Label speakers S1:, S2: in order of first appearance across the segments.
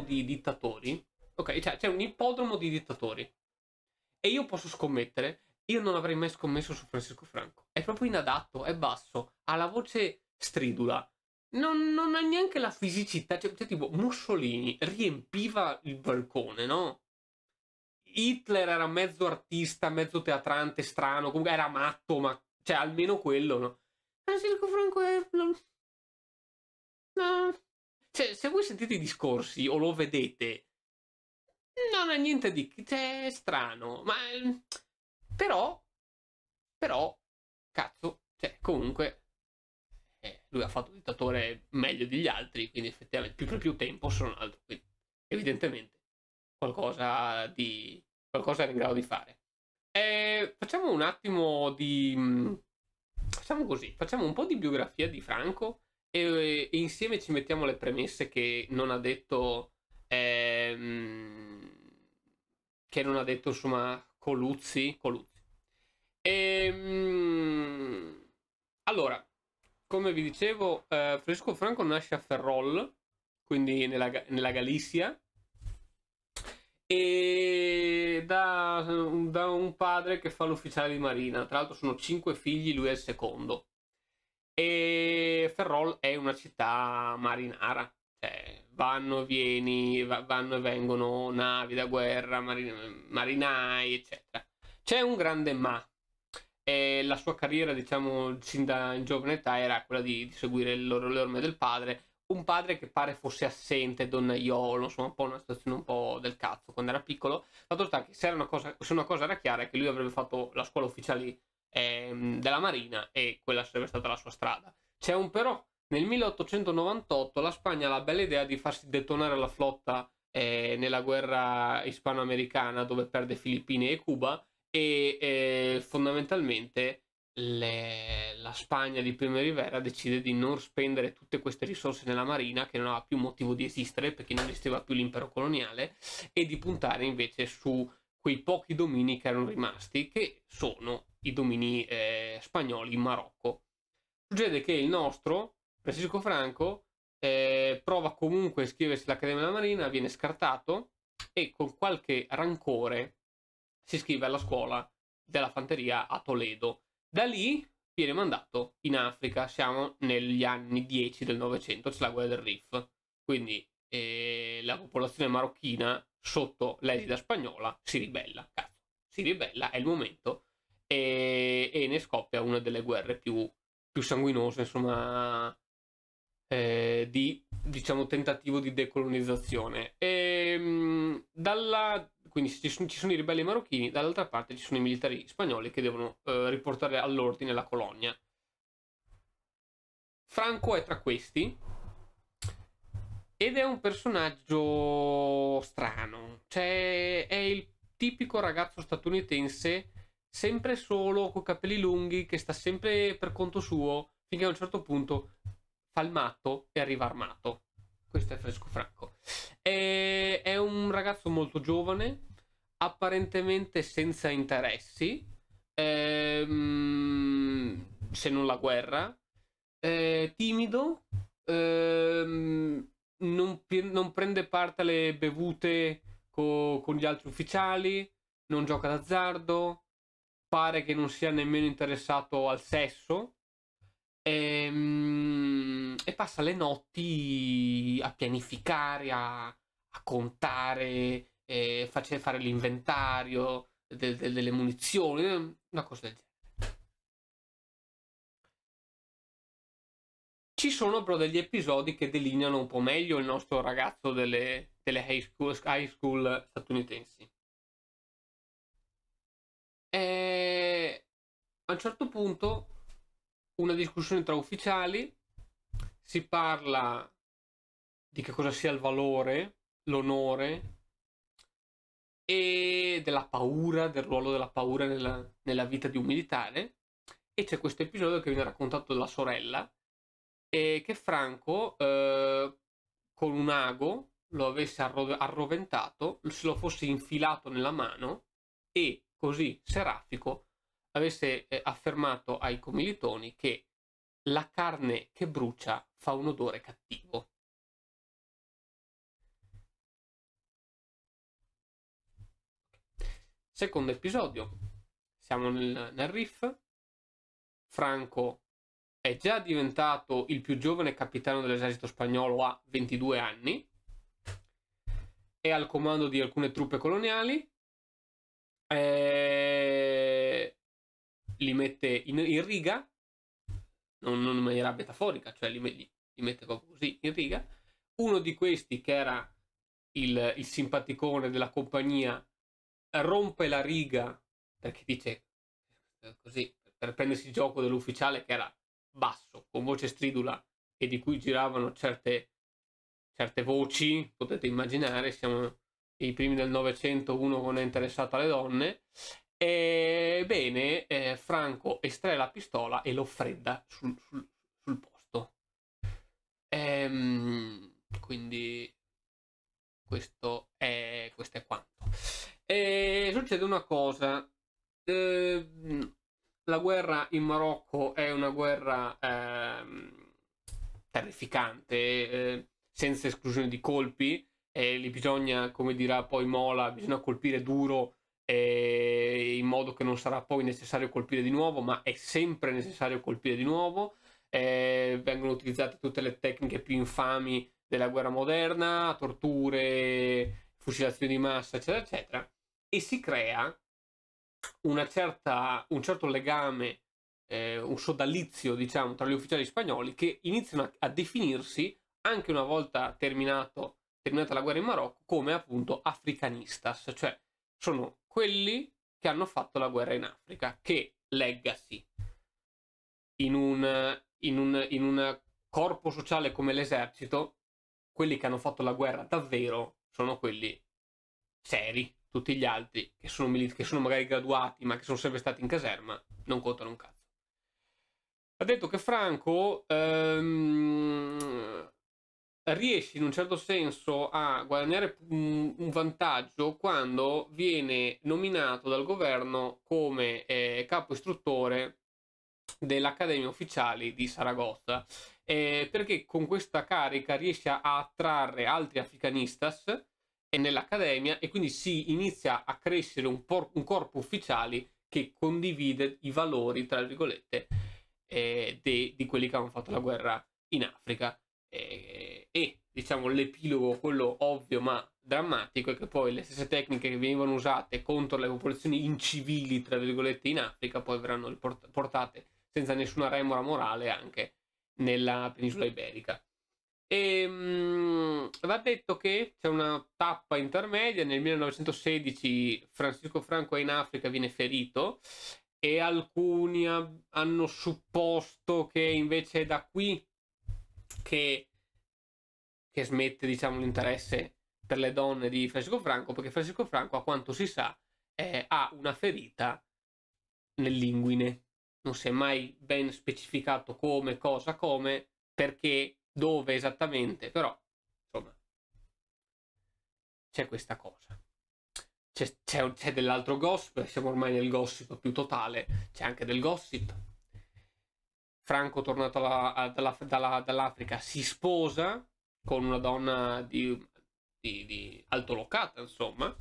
S1: di dittatori, ok? Cioè c'è un ippodromo di dittatori. E io posso scommettere, io non avrei mai scommesso su Francesco Franco. È proprio inadatto, è basso, ha la voce stridula. Non, non ha neanche la fisicità, cioè, cioè tipo Mussolini riempiva il balcone, no? Hitler era mezzo artista, mezzo teatrante, strano, comunque era matto, ma cioè almeno quello, no? Francesco Franco è cioè, se voi sentite i discorsi o lo vedete, non ha niente di... Cioè, è strano, ma... Ehm, però... Però... Cazzo, cioè, comunque... Eh, lui ha fatto un dittatore meglio degli altri, quindi effettivamente più per più tempo sono altro. Quindi, evidentemente, qualcosa di... qualcosa era in grado di fare. Eh, facciamo un attimo di... Mm, facciamo così, facciamo un po' di biografia di Franco e, e eh, insieme ci mettiamo le premesse che non ha detto ehm, che non ha detto insomma Coluzzi, Coluzzi. Ehm, allora come vi dicevo eh, Fresco Franco nasce a Ferrol quindi nella, nella Galizia e da, da, un padre che fa l'ufficiale di marina. Tra l'altro sono cinque figli, lui è il secondo e Ferrol è una città marinara, cioè vanno e vieni, vanno e vengono navi da guerra, marin marinai, eccetera. C'è un grande ma. E la sua carriera, diciamo, sin da in giovane età era quella di, di seguire le orme del padre, un padre che pare fosse assente, donnaiolo, insomma un po' una situazione un po' del cazzo quando era piccolo. Fatto sta che se, una cosa, se una cosa era chiara è che lui avrebbe fatto la scuola ufficiale ehm, della Marina e quella sarebbe stata la sua strada. C'è un però, nel 1898 la Spagna ha la bella idea di farsi detonare la flotta eh, nella guerra ispanoamericana dove perde Filippine e Cuba e eh, fondamentalmente le... la Spagna di Primo Rivera decide di non spendere tutte queste risorse nella marina che non aveva più motivo di esistere perché non esisteva più l'impero coloniale e di puntare invece su quei pochi domini che erano rimasti, che sono i domini eh, spagnoli in Marocco. Succede che il nostro, Francisco Franco, eh, prova comunque a iscriversi all'Accademia della Marina, viene scartato e con qualche rancore si iscrive alla scuola della fanteria a Toledo. Da lì viene mandato in Africa, siamo negli anni 10 del Novecento, c'è la guerra del Rif, quindi eh, la popolazione marocchina sotto l'esida spagnola si ribella, cazzo, si ribella, è il momento e, e ne scoppia una delle guerre più, più sanguinose, insomma, eh, di diciamo tentativo di decolonizzazione. E, ehm, mh, dalla, quindi ci sono, ci sono, i ribelli marocchini, dall'altra parte ci sono i militari spagnoli che devono eh, riportare all'ordine la colonia. Franco è tra questi ed è un personaggio strano, cioè è il tipico ragazzo statunitense, sempre solo, con capelli lunghi, che sta sempre per conto suo, finché a un certo punto fa il matto e arriva armato. Questo è fresco franco. È, è un ragazzo molto giovane, apparentemente senza interessi, ehm, se non la guerra, eh, timido, ehm, non, non prende parte alle bevute co- con gli altri ufficiali, non gioca d'azzardo, pare che non sia nemmeno interessato al sesso e, ehm, e passa le notti a pianificare, a, a contare, eh, fare l'inventario de, de, delle munizioni, una cosa del genere. Ci sono però degli episodi che delineano un po' meglio il nostro ragazzo delle, delle high, school, high, school, statunitensi. E a un certo punto, una discussione tra ufficiali, si parla di che cosa sia il valore, l'onore e della paura, del ruolo della paura nella, nella vita di un militare. E c'è questo episodio che viene raccontato dalla sorella e che Franco eh, con un ago lo avesse arro- arroventato, se lo fosse infilato nella mano e così Serafico avesse eh, affermato ai commilitoni che la carne che brucia fa un odore cattivo. Secondo episodio, siamo nel, nel riff, Franco è già diventato il più giovane capitano dell'esercito spagnolo a 22 anni, è al comando di alcune truppe coloniali, eh, li mette in, in riga, non, non, in maniera metaforica, cioè li, li, li, mette proprio così in riga. Uno di questi, che era il, il simpaticone della compagnia, rompe la riga perché dice eh, così per prendersi il gioco dell'ufficiale che era basso, con voce stridula e di cui giravano certe, certe voci, potete immaginare, siamo i primi del Novecento, uno non è interessato alle donne. Ebbene, eh, Franco estrae la pistola e lo fredda sul, sul, sul posto. Ehm, quindi questo è, questo è quanto. E eh, succede una cosa. Ehm, la guerra in Marocco è una guerra ehm, terrificante, eh, senza esclusione di colpi, e lì bisogna, come dirà poi Mola, bisogna colpire duro eh, in modo che non sarà poi necessario colpire di nuovo, ma è sempre necessario colpire di nuovo. Eh, vengono utilizzate tutte le tecniche più infami della guerra moderna, torture, fucilazioni di massa, eccetera, eccetera, e si crea certa, un certo legame, eh, un sodalizio, diciamo, tra gli ufficiali spagnoli che iniziano a, definirsi, anche una volta terminato, terminata la guerra in Marocco, come appunto africanistas, cioè sono quelli che hanno fatto la guerra in Africa, che legacy in un, in un, in un corpo sociale come l'esercito, quelli che hanno fatto la guerra davvero sono quelli seri, tutti gli altri che sono, mili- che sono magari graduati ma che sono sempre stati in caserma non contano un cazzo. Ha detto che Franco ehm, riesce in un certo senso a guadagnare un, un vantaggio quando viene nominato dal governo come eh, capo istruttore dell'Accademia Ufficiali di Saragozza eh, perché con questa carica riesce a attrarre altri africanistas è nell'accademia e quindi si inizia a crescere un, un corpo ufficiale che condivide i valori, tra virgolette, eh, de, di quelli che hanno fatto la guerra in Africa. E, eh, e diciamo l'epilogo, quello ovvio ma drammatico, è che poi le stesse tecniche che venivano usate contro le popolazioni incivili, tra virgolette, in Africa, poi verranno portate senza nessuna remora morale anche nella penisola mm. iberica. E ehm, mh, va detto che c'è una tappa intermedia, nel 1916 Francisco Franco è in Africa, viene ferito e alcuni hanno supposto che invece è da qui che, che smette diciamo, l'interesse per le donne di Francisco Franco, perché Francisco Franco a quanto si sa è, ha una ferita nell'inguine, non si è mai ben specificato come, cosa, come, perché dove esattamente, però insomma c'è questa cosa. C'è, c'è, c'è dell'altro gossip, siamo ormai nel gossip più totale, c'è anche del gossip. Franco tornato alla, dalla, dalla, dall'Africa si sposa con una donna di, di, di altolocata, insomma,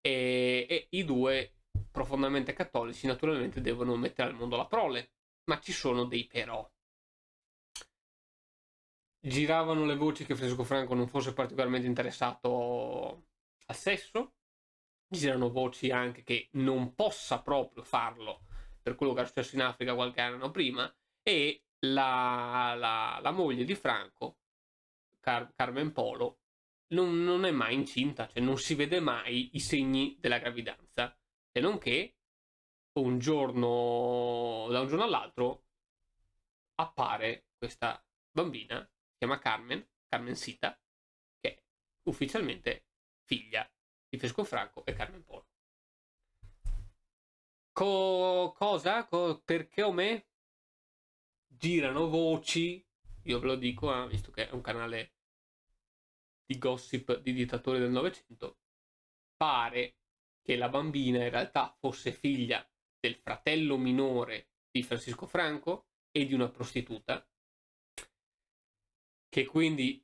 S1: e, e i due profondamente cattolici naturalmente devono mettere al mondo la prole, ma ci sono dei però giravano le voci che Francesco Franco non fosse particolarmente interessato al sesso, girano voci anche che non possa proprio farlo per quello che era successo in Africa qualche anno prima, e la, la, la moglie di Franco, Car- Carmen Polo, non, non, è mai incinta, cioè non si vede mai i segni della gravidanza, se non che un giorno, da un giorno all'altro, appare questa bambina chiama Carmen, Carmen Sita, che è ufficialmente figlia di Fesco Franco e Carmen Polo. Co- cosa? Co- perché o me? Girano voci, io ve lo dico, eh, visto che è un canale di gossip di dittatori del Novecento, pare che la bambina in realtà fosse figlia del fratello minore di Francisco Franco e di una prostituta che quindi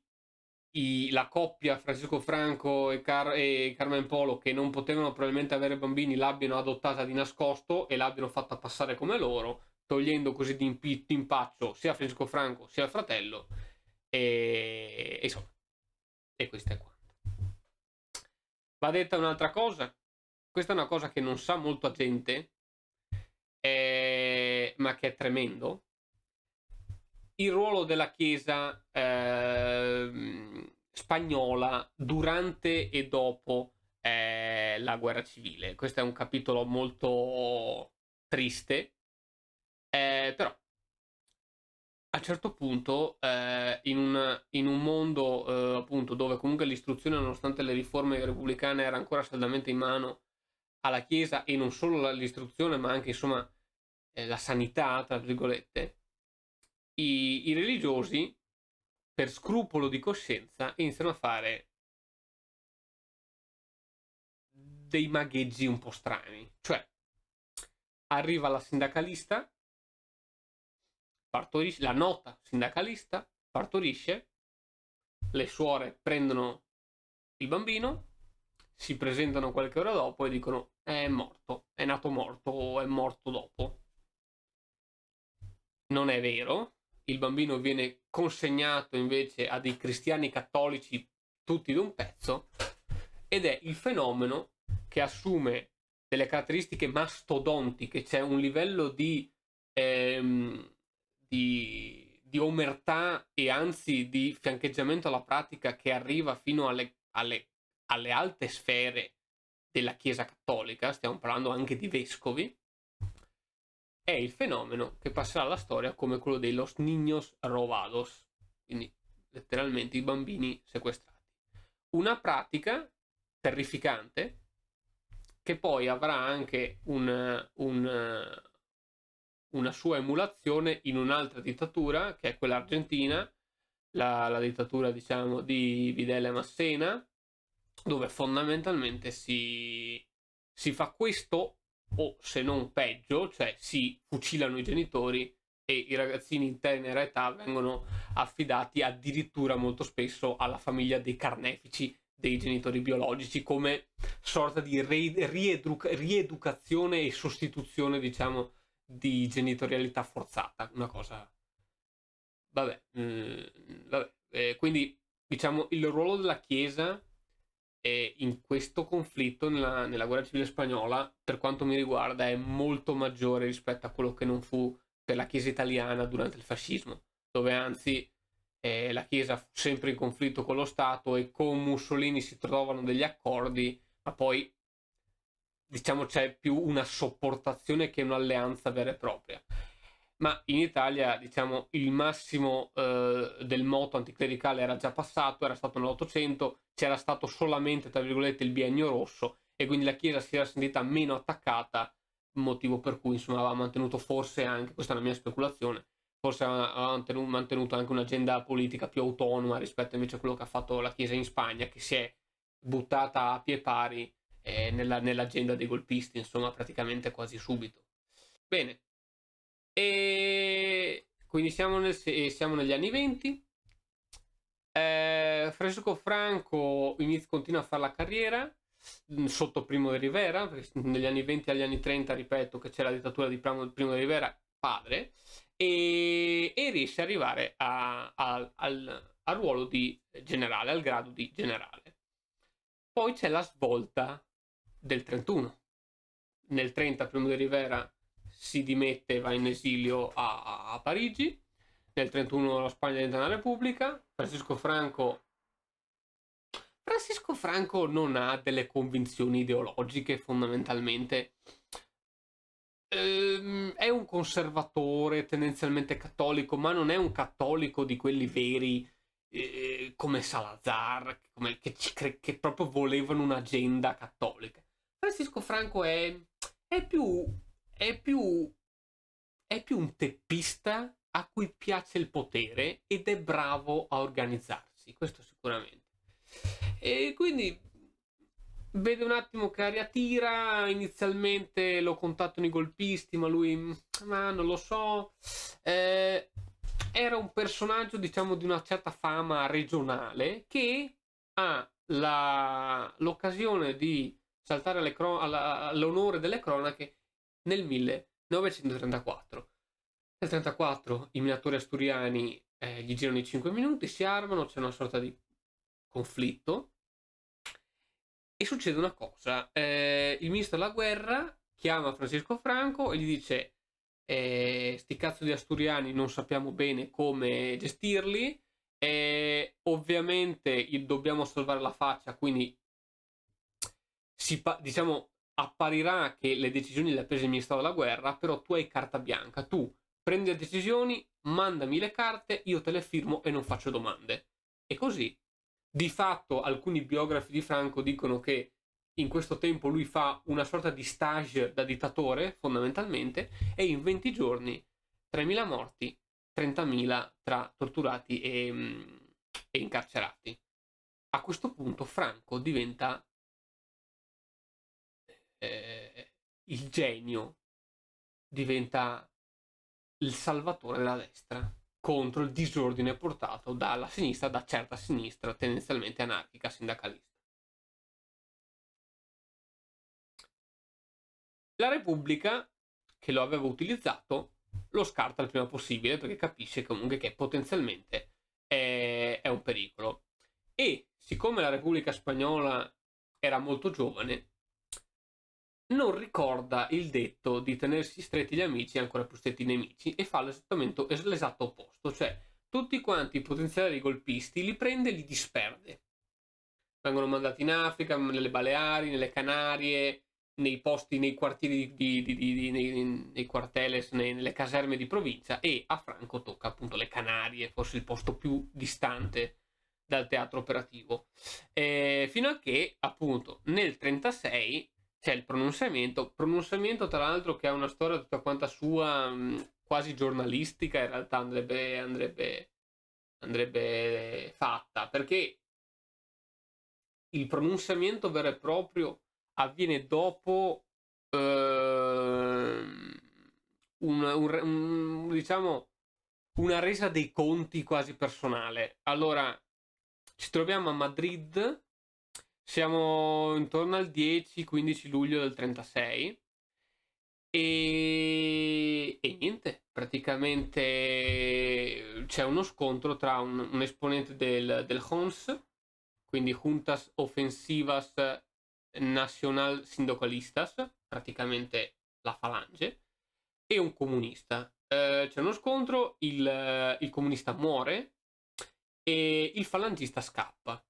S1: i, la coppia Francesco Franco e, Car e, Carmen Polo che non potevano probabilmente avere bambini l'abbiano adottata di nascosto e l'abbiano fatta passare come loro togliendo così di impaccio sia Francesco Franco sia il fratello e, e insomma e questa è quanto va detta un'altra cosa questa è una cosa che non sa molta gente eh, ma che è tremendo il ruolo della Chiesa eh, spagnola durante e dopo eh, la guerra civile. Questo è un capitolo molto triste, eh, però a un certo punto eh, in un, in, un, mondo eh, appunto dove comunque l'istruzione, nonostante le riforme repubblicane, era ancora saldamente in mano alla Chiesa e non solo l'istruzione, ma anche insomma eh, la sanità, tra virgolette i, i religiosi, per scrupolo di coscienza, iniziano a fare dei magheggi un po' strani. Cioè, arriva la sindacalista, partorisce, la nota sindacalista partorisce, le suore prendono il bambino, si presentano qualche ora dopo e dicono è morto, è nato morto o è morto dopo. Non è vero, il bambino viene consegnato invece a dei cristiani cattolici tutti da un pezzo ed è il fenomeno che assume delle caratteristiche mastodontiche, c'è cioè un livello di, ehm, di, di, omertà e anzi di fiancheggiamento alla pratica che arriva fino alle, alle, alle alte sfere della Chiesa cattolica, stiamo parlando anche di vescovi, è il fenomeno che passerà alla storia come quello dei Los Niños Robados, quindi letteralmente i bambini sequestrati. Una pratica terrificante che poi avrà anche un, un, una sua emulazione in un'altra dittatura, che è quella argentina, la, la dittatura diciamo di Videla e Massena, dove fondamentalmente si, si fa questo o se non peggio, cioè si fucilano i genitori e i ragazzini in tenera età vengono affidati addirittura molto spesso alla famiglia dei carnefici dei genitori biologici come sorta di rieduca rieducazione e sostituzione diciamo di genitorialità forzata una cosa vabbè, mh, mm, vabbè. Eh, quindi diciamo il ruolo della chiesa e in questo conflitto, nella, nella, guerra civile spagnola, per quanto mi riguarda, è molto maggiore rispetto a quello che non fu per la Chiesa italiana durante il fascismo, dove anzi eh, la Chiesa fu sempre in conflitto con lo Stato e con Mussolini si trovano degli accordi, ma poi diciamo c'è più una sopportazione che un'alleanza vera e propria ma in Italia diciamo, il massimo eh, del moto anticlericale era già passato, era stato nell'Ottocento, c'era stato solamente tra virgolette il biennio rosso e quindi la Chiesa si era sentita meno attaccata, motivo per cui insomma aveva mantenuto forse anche, questa è una mia speculazione, forse aveva mantenuto anche un'agenda politica più autonoma rispetto invece a quello che ha fatto la Chiesa in Spagna che si è buttata a pie pari eh, nella, nell'agenda dei golpisti, insomma praticamente quasi subito. Bene, e quindi siamo, nel, eh, siamo negli anni 20. Eh, Francesco Franco inizia, continua a fare la carriera mm, sotto Primo de Rivera, negli anni 20 agli anni 30, ripeto, che c'è la dittatura di Primo, Primo di Rivera, padre, e, e riesce ad arrivare a, a, al, al ruolo di generale, al grado di generale. Poi c'è la svolta del 31. Nel 30 Primo de Rivera si dimette e va in esilio a, a Parigi. Nel 1931 la Spagna diventa una repubblica. Francisco Franco Francisco Franco non ha delle convinzioni ideologiche fondamentalmente. Ehm, è un conservatore tendenzialmente cattolico, ma non è un cattolico di quelli veri eh, come Salazar, come, che, che, che, proprio volevano un'agenda cattolica. Francisco Franco è, è più è più, è più un teppista a cui piace il potere ed è bravo a organizzarsi, questo sicuramente. E quindi vede un attimo che aria tira, inizialmente lo contattano i golpisti, ma lui, ma non lo so. Eh, era un personaggio, diciamo, di una certa fama regionale che ha l'occasione di saltare all'onore delle cronache nel 1934. Nel 1934 i minatori asturiani eh, gli girano i 5 minuti, si armano, c'è una sorta di conflitto e succede una cosa. Eh, il ministro della guerra chiama Francesco Franco e gli dice eh, sti cazzo di asturiani non sappiamo bene come gestirli, e eh, ovviamente dobbiamo salvare la faccia, quindi si, diciamo apparirà che le decisioni le ha prese il ministro della guerra, però tu hai carta bianca, tu prendi le decisioni, mandami le carte, io te le firmo e non faccio domande. E così, di fatto, alcuni biografi di Franco dicono che in questo tempo lui fa una sorta di stage da dittatore, fondamentalmente, e in 20 giorni 3.000 morti, 30.000 tra torturati e, mm, e incarcerati. A questo punto Franco diventa eh, il genio diventa il salvatore della destra contro il disordine portato dalla sinistra, da certa sinistra tendenzialmente anarchica sindacalista. La Repubblica, che lo aveva utilizzato, lo scarta il prima possibile perché capisce comunque che potenzialmente è, è un pericolo. E siccome la Repubblica Spagnola era molto giovane, non ricorda il detto di tenersi stretti gli amici e ancora più stretti i nemici e fa l'esatto, l'esatto opposto, cioè tutti quanti i potenziali golpisti li prende e li disperde. Vengono mandati in Africa, nelle Baleari, nelle Canarie, nei posti, nei quartieri, di, di, di, nei, nei quarteles, nei, nelle caserme di provincia e a Franco tocca appunto le Canarie, forse il posto più distante dal teatro operativo. Eh, fino a che appunto nel 1936 c'è il pronunciamento, pronunciamento tra l'altro che ha una storia tutta quanta sua, mm, quasi giornalistica, in realtà andrebbe, andrebbe, andrebbe fatta, perché il pronunciamento vero e proprio avviene dopo eh, un, un, un, diciamo, una resa dei conti quasi personale. Allora, ci troviamo a Madrid siamo intorno al 10-15 luglio del 36 e, e niente, praticamente eh, c'è uno scontro tra un, un esponente del, del HONS, quindi Juntas Ofensivas Nacional Sindicalistas, praticamente la falange, e un comunista. Eh, c'è uno scontro, il, il comunista muore e il falangista scappa.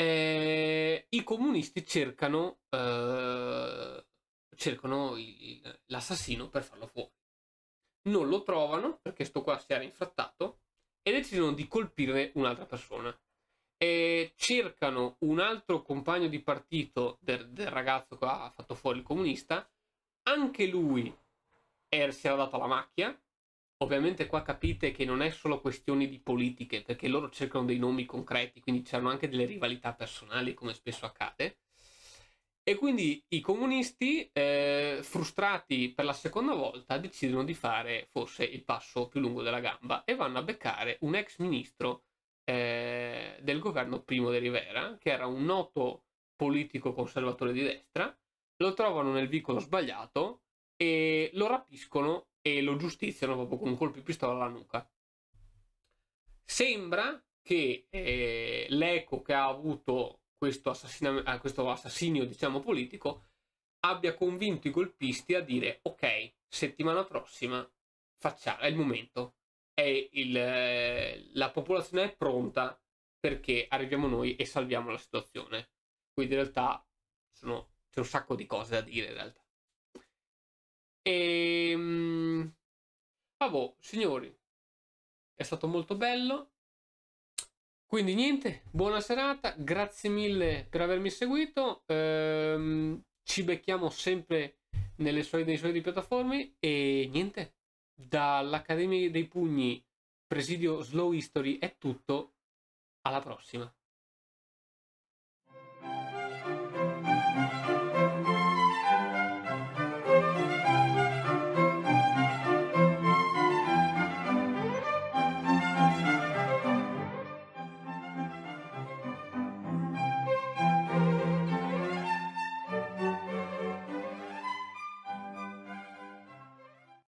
S1: Eh, I comunisti cercano, eh, cercano il, il, l'assassino per farlo fuori. Non lo trovano perché sto qua si era infrattato e decidono di colpire un'altra persona. E cercano un altro compagno di partito del, del ragazzo che ha fatto fuori il comunista. Anche lui er, si era dato la macchia Ovviamente qua capite che non è solo questione di politiche, perché loro cercano dei nomi concreti, quindi c'erano anche delle rivalità personali, come spesso accade. E quindi i comunisti, eh, frustrati per la seconda volta, decidono di fare forse il passo più lungo della gamba e vanno a beccare un ex ministro eh, del governo Primo de Rivera, che era un noto politico conservatore di destra, lo trovano nel vicolo sbagliato e lo rapiscono e lo giustiziano proprio con un colpo di pistola alla nuca. Sembra che eh, l'eco che ha avuto questo, eh, questo assassinio diciamo, politico abbia convinto i golpisti a dire ok, settimana prossima facciamo, è il momento, è il, la popolazione è pronta perché arriviamo noi e salviamo la situazione. Quindi in realtà c'è un sacco di cose da dire in realtà. E... Ehm, Vabbè, boh, signori, è stato molto bello. Quindi niente, buona serata, grazie mille per avermi seguito. Ehm, ci becchiamo sempre nelle solite, solite piattaforme e niente, dall'Accademia dei Pugni, Presidio Slow History è tutto, alla prossima.